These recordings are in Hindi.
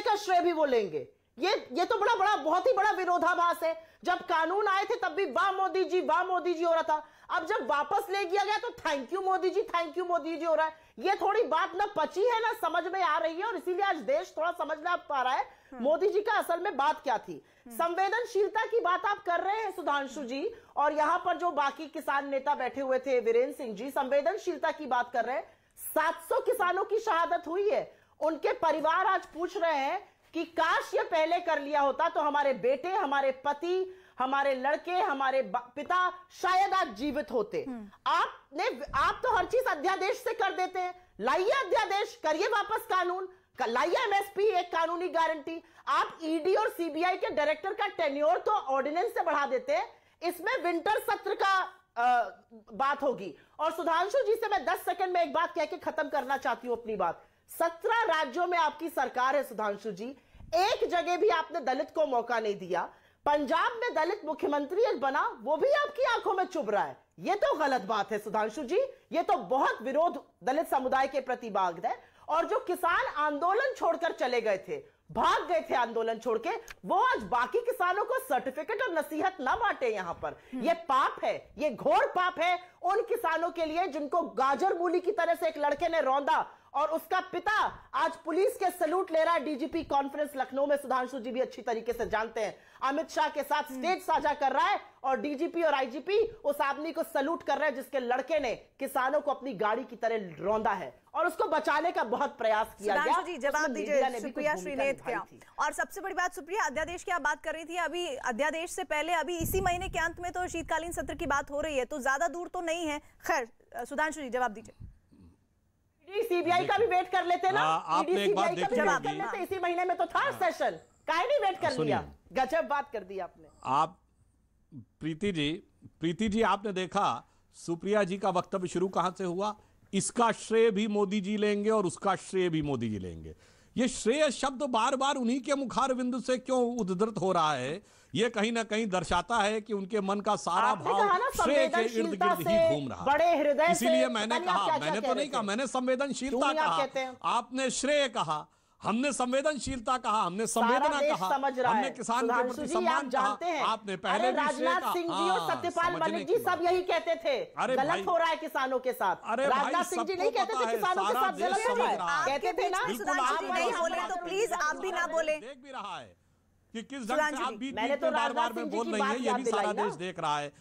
फैसले का श्रेय भी वो लेंगे ये ये तो बड़ा बड़ा बहुत ही बड़ा विरोधाभास है जब कानून आए थे तब भी वाह मोदी जी वाह मोदी जी हो रहा था अब जब वापस ले लिया गया तो thank you Modi ji thank you Modi ji हो रहा है ये थोड़ी बात ना पची है ना समझ में आ रही है और इसीलिए आज देश थोड़ा समझ ना पा रहा है हम्म। मोदी जी का असल में बात क्या थी हम्म। संवेदनशीलता की बात आप कर रहे हैं सुधांशु जी और यहां पर जो बाकी किसान नेता बैठे हुए थे वीरेंद्र सिंह जी संवेदनशीलता की बात कर रहे हैं सात किसानों की शहादत हुई है उनके परिवार आज पूछ रहे हैं कि काश ये पहले कर लिया होता तो हमारे बेटे हमारे पति हमारे लड़के हमारे पिता शायद आज जीवित होते हम्म। आपने आप तो हर चीज अध्यादेश से कर देते हैं लाइए अध्यादेश करिए वापस कानून लाइए एमएसपी एक कानूनी गारंटी आप ईडी और सीबीआई के डायरेक्टर का टेन्योर तो ऑर्डिनेंस से बढ़ा देते इसमें विंटर सत्र का आ, बात होगी और सुधांशु जी से मैं 10 सेकंड में एक बात कह के खत्म करना चाहती हूं अपनी बात सत्रह राज्यों में आपकी सरकार है सुधांशु जी एक जगह भी आपने दलित को मौका नहीं दिया पंजाब में दलित मुख्यमंत्री बना वो भी आपकी आंखों में चुभ रहा है ये तो गलत बात है सुधांशु जी ये तो बहुत विरोध दलित समुदाय के प्रति भाग है और जो किसान आंदोलन छोड़कर चले गए थे भाग गए थे आंदोलन छोड़ के वो आज बाकी किसानों को सर्टिफिकेट और नसीहत ना बांटे यहाँ पर हम्म। ये पाप है ये घोर पाप है उन किसानों के लिए जिनको गाजर मूली की तरह से एक लड़के ने रौंदा और उसका पिता आज पुलिस के सलूट ले रहा है डीजीपी कॉन्फ्रेंस लखनऊ में सुधांशु जी भी अच्छी तरीके से जानते हैं अमित शाह के साथ हम्म। स्टेज साझा कर रहा है और डीजीपी और आईजीपी उस आदमी को सलूट कर रहे हैं जिसके लड़के ने किसानों को अपनी गाड़ी की तरह रौंदा है और उसको बचाने का बहुत प्रयास किया गया जी जवाब दीजिए शुक्रिया श्रीनेत क्या और सबसे बड़ी बात सुप्रिया अध्यादेश की आप बात कर रही थी अभी अध्यादेश से पहले अभी इसी महीने के अंत में तो शीतकालीन सत्र की बात हो रही है तो ज्यादा दूर तो नहीं है खैर सुधांशु जी जवाब दीजिए सीबीआई का भी वेट कर लेते ना हाँ, आपने एक बात देखी लेते इसी महीने में तो था सेशन हाँ। काहे नहीं वेट कर लिया गजब बात कर दी आपने आप प्रीति जी प्रीति जी आपने देखा सुप्रिया जी का वक्तव्य शुरू कहां से हुआ इसका श्रेय भी मोदी जी लेंगे और उसका श्रेय भी मोदी जी लेंगे ये श्रेय शब्द बार बार उन्हीं के मुखार बिंदु से क्यों उद्धृत हो रहा है ये कहीं ना कहीं दर्शाता है कि उनके मन का सारा भाव श्रेय के इर्द गिर्द ही घूम रहा बड़े हृदय इसीलिए मैंने कहा मैंने तो नहीं कहा मैंने संवेदनशीलता कहा आपने श्रेय कहा हमने संवेदनशीलता कहा हमने संवेदना कहा समझ रहा हमने किसान के प्रति सम्मान जानते हैं आपने पहले राजनाथ सिंह जी हाँ, और सत्यपाल मलिक जी सब यही कहते थे गलत हो रहा है किसानों के साथ अरे राजनाथ सिंह जी नहीं कहते थे किसानों के साथ गलत हो रहा है कहते थे ना नहीं बोले तो प्लीज आप भी ना बोले देख भी रहा है कि किस ढंग से आप तो भी बार बार में बोल रही है ये भी सारा देश देख रहा है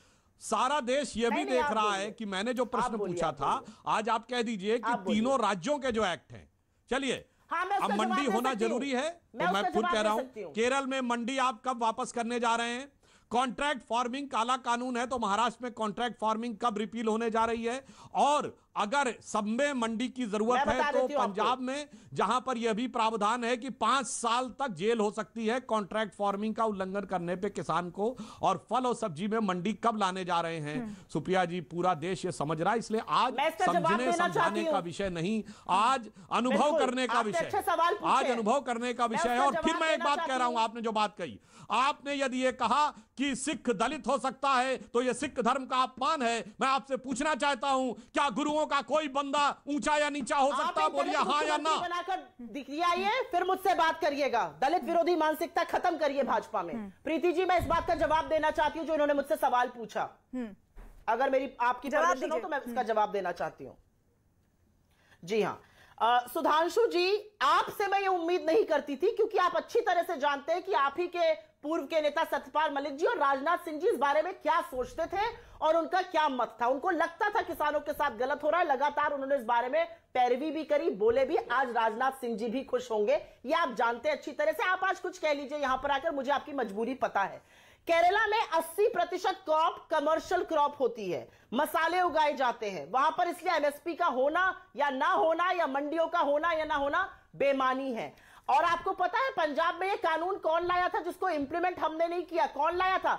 सारा देश ये भी देख रहा है कि मैंने जो प्रश्न पूछा था आज आप कह दीजिए कि तीनों राज्यों के जो एक्ट हैं चलिए हाँ, मैं अब मंडी होना जरूरी है मैं, तो मैं खुद कह रहा हूँ केरल में मंडी आप कब वापस करने जा रहे हैं कॉन्ट्रैक्ट फार्मिंग काला कानून है तो महाराष्ट्र में कॉन्ट्रैक्ट फार्मिंग कब रिपील होने जा रही है और अगर सब में मंडी की जरूरत है तो पंजाब में जहां पर यह भी प्रावधान है कि पांच साल तक जेल हो सकती है कॉन्ट्रैक्ट फार्मिंग का उल्लंघन करने पे किसान को और फल और सब्जी में मंडी कब लाने जा रहे हैं हम्म। सुप्रिया जी पूरा देश ये समझ रहा है इसलिए आज समझने समझाने का विषय नहीं आज अनुभव करने का विषय आज अनुभव करने का विषय है और फिर मैं एक बात कह रहा हूं आपने जो बात कही आपने यदि ये कहा कि सिख दलित हो सकता है तो यह सिख धर्म का अपमान है मैं आपसे पूछना चाहता हूं क्या गुरुओं आदमों का कोई बंदा ऊंचा या नीचा हो सकता है बोलिए हाँ या ना बनाकर दिखाइए फिर मुझसे बात करिएगा दलित विरोधी मानसिकता खत्म करिए भाजपा में हम्म। प्रीति जी मैं इस बात का जवाब देना चाहती हूँ जो इन्होंने मुझसे सवाल पूछा हम्म। अगर मेरी आपकी जवाब हो तो मैं इसका हम्म। जवाब देना चाहती हूँ जी हाँ सुधांशु जी आपसे मैं ये उम्मीद नहीं करती थी क्योंकि आप अच्छी तरह से जानते हैं कि आप ही के पूर्व के नेता सत्यपाल मलिक जी और राजनाथ सिंह जी इस बारे में क्या सोचते थे और उनका क्या मत था उनको लगता था किसानों के साथ गलत हो रहा है लगातार उन्होंने इस बारे में पैरवी भी करी बोले भी आज राजनाथ सिंह जी भी खुश होंगे ये आप जानते हैं अच्छी तरह से आप आज कुछ कह लीजिए यहां पर आकर मुझे आपकी मजबूरी पता है केरला में 80 प्रतिशत क्रॉप कमर्शियल क्रॉप होती है मसाले उगाए जाते हैं वहां पर इसलिए एमएसपी का होना या ना होना या मंडियों का होना या ना होना बेमानी है और आपको पता है पंजाब में ये कानून कौन लाया था जिसको इंप्लीमेंट हमने नहीं किया कौन लाया था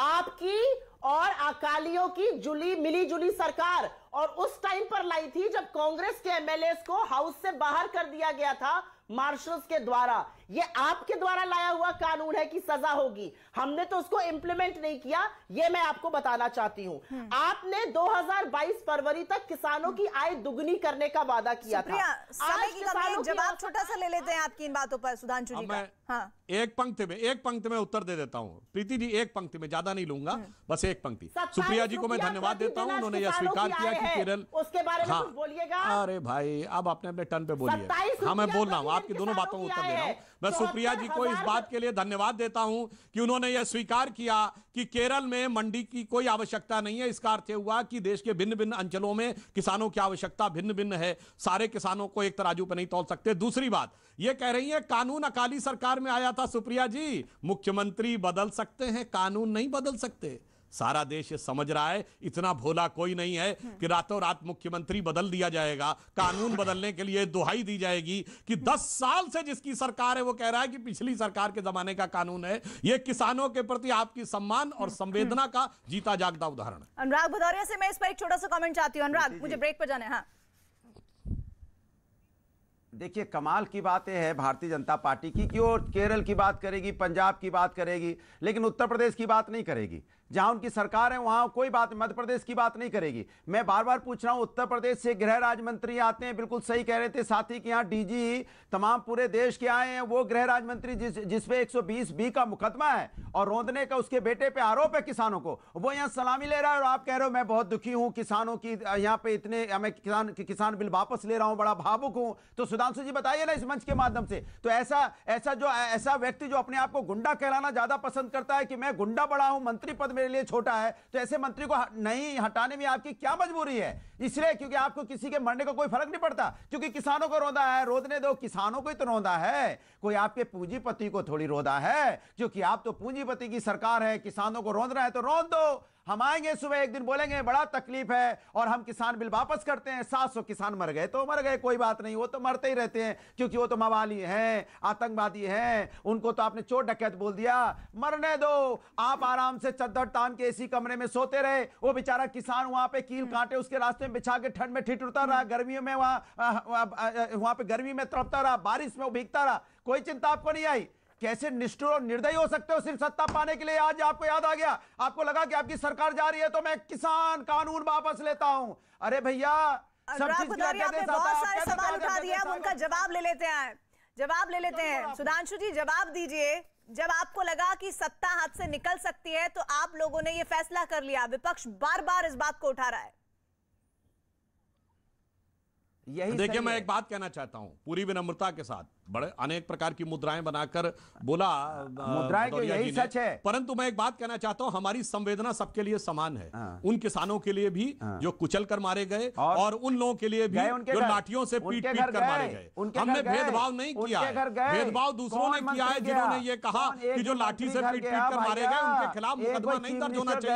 आपकी और अकालियों की जुली मिली जुली सरकार और उस टाइम पर लाई थी जब कांग्रेस के एमएलए को हाउस से बाहर कर दिया गया था मार्शल्स के द्वारा ये आपके द्वारा लाया हुआ कानून है कि सजा होगी हमने तो उसको इंप्लीमेंट नहीं किया ये मैं आपको बताना चाहती हूँ हम्म। आपने 2022 फरवरी तक किसानों की आय दुगनी करने का वादा किया था जवाब छोटा सा ले लेते हैं आपकी इन बातों पर सुधांशु जी हाँ। एक पंक्ति में एक पंक्ति में उत्तर दे देता हूँ प्रीति जी एक पंक्ति में ज्यादा नहीं लूंगा हम्म। बस एक पंक्ति सुप्रिया जी को मैं धन्यवाद देता हूँ उन्होंने यह स्वीकार किया कि केरल उसके बारे में हाँ, बोलिएगा अरे भाई अब आपने अपने टन पे बोलिए हाँ मैं बोल रहा हूँ आपकी दोनों बातों को उत्तर दे रहा हूँ मैं सुप्रिया जी को इस बात के लिए धन्यवाद देता हूं कि उन्होंने यह स्वीकार किया कि केरल में मंडी की कोई आवश्यकता नहीं है इसका अर्थ हुआ कि देश के भिन्न भिन्न अंचलों में किसानों की आवश्यकता भिन्न भिन्न है सारे किसानों को एक तराजू पर नहीं तोल सकते दूसरी बात यह कह रही है कानून अकाली सरकार में आया था सुप्रिया जी मुख्यमंत्री बदल सकते हैं कानून नहीं बदल सकते सारा देश ये समझ रहा है इतना भोला कोई नहीं है हम्म। कि रातों रात मुख्यमंत्री बदल दिया जाएगा कानून बदलने के लिए दुहाई दी जाएगी कि 10 हम्म। साल से जिसकी सरकार है वो कह रहा है कि पिछली सरकार के जमाने का कानून है ये किसानों के प्रति आपकी सम्मान और हम्म। संवेदना का जीता जागता उदाहरण अनुराग भदौरिया से मैं इस पर एक छोटा सा कॉमेंट चाहती हूँ अनुराग मुझे ब्रेक पर जाना है हाँ देखिए कमाल की बातें है भारतीय जनता पार्टी की कि वो केरल की बात करेगी पंजाब की बात करेगी लेकिन उत्तर प्रदेश की बात नहीं करेगी जहां उनकी सरकार है वहां कोई बात मध्य प्रदेश की बात नहीं करेगी मैं बार बार पूछ रहा हूं उत्तर प्रदेश से गृह राज्य मंत्री आते हैं बिल्कुल सही कह रहे थे साथ ही कि यहाँ डीजी तमाम पूरे देश के आए हैं वो गृह राज्य मंत्री जिस जिसपे 120 बी का मुकदमा है और रोंदने का उसके बेटे पे आरोप है किसानों को वो यहाँ सलामी ले रहा है और आप कह रहे हो मैं बहुत दुखी हूँ किसानों की यहाँ पे इतने मैं किसान किसान बिल वापस ले रहा हूँ बड़ा भावुक हूँ तो सुधा सुधांशु जी बताइए ना इस मंच के माध्यम से तो ऐसा ऐसा जो ऐसा व्यक्ति जो अपने आप को गुंडा कहलाना ज्यादा पसंद करता है कि मैं गुंडा बड़ा हूं मंत्री पद मेरे लिए छोटा है तो ऐसे मंत्री को नहीं हटाने में आपकी क्या मजबूरी है इसलिए क्योंकि आपको किसी के मरने का को कोई फर्क नहीं पड़ता क्योंकि किसानों को रोंदा है रोदने दो किसानों को ही तो रोंदा है कोई आपके पूंजीपति को थोड़ी रोदा है क्योंकि आप तो पूंजीपति की सरकार है किसानों को रोंद रहा है तो रोंद दो हम आएंगे सुबह एक दिन बोलेंगे बड़ा तकलीफ है और हम किसान बिल वापस करते हैं सात सौ किसान मर गए तो मर गए कोई बात नहीं वो तो मरते ही रहते हैं क्योंकि वो तो मवाली हैं आतंकवादी हैं उनको तो आपने चोट डकैत बोल दिया मरने दो आप आराम से चद्दर तान के इसी कमरे में सोते रहे वो बेचारा किसान वहां पे कील हम्म। कांटे उसके रास्ते में बिछा के ठंड में ठिठुरता रहा हम्म। गर्मियों में वहां वहां पे गर्मी में तड़पता रहा बारिश में भीगता रहा कोई चिंता आपको नहीं आई कैसे निष्ठुर और निर्दयी हो सकते हो सिर्फ सत्ता पाने के लिए आज आपको याद आ गया आपको लगा कि आपकी सरकार जा रही है तो मैं किसान कानून वापस लेता हूं अरे भैया बहुत सारे सवाल उठा दिए हम उनका जवाब ले लेते हैं जवाब ले लेते हैं सुधांशु जी जवाब दीजिए जब आपको लगा कि सत्ता हाथ से निकल सकती है तो आप लोगों ने यह फैसला कर लिया विपक्ष बार बार इस बात को उठा रहा है यही देखिए मैं एक बात कहना चाहता हूँ पूरी विनम्रता के साथ बड़े अनेक प्रकार की मुद्राएं बनाकर बोला हाँ, मुद्राएं के यही सच है परंतु मैं एक बात कहना चाहता हूँ हमारी संवेदना सबके लिए समान है हाँ। उन किसानों के लिए भी हाँ। जो कुचल कर मारे गए और, और उन लोगों के लिए भी जो लाठियों से पीट पीट कर मारे गए हमने भेदभाव नहीं किया भेदभाव दूसरों ने किया है जिन्होंने ये कहा की जो लाठी से पीट पीट कर मारे गए उनके खिलाफ मुकदमा नहीं दर्ज होना चाहिए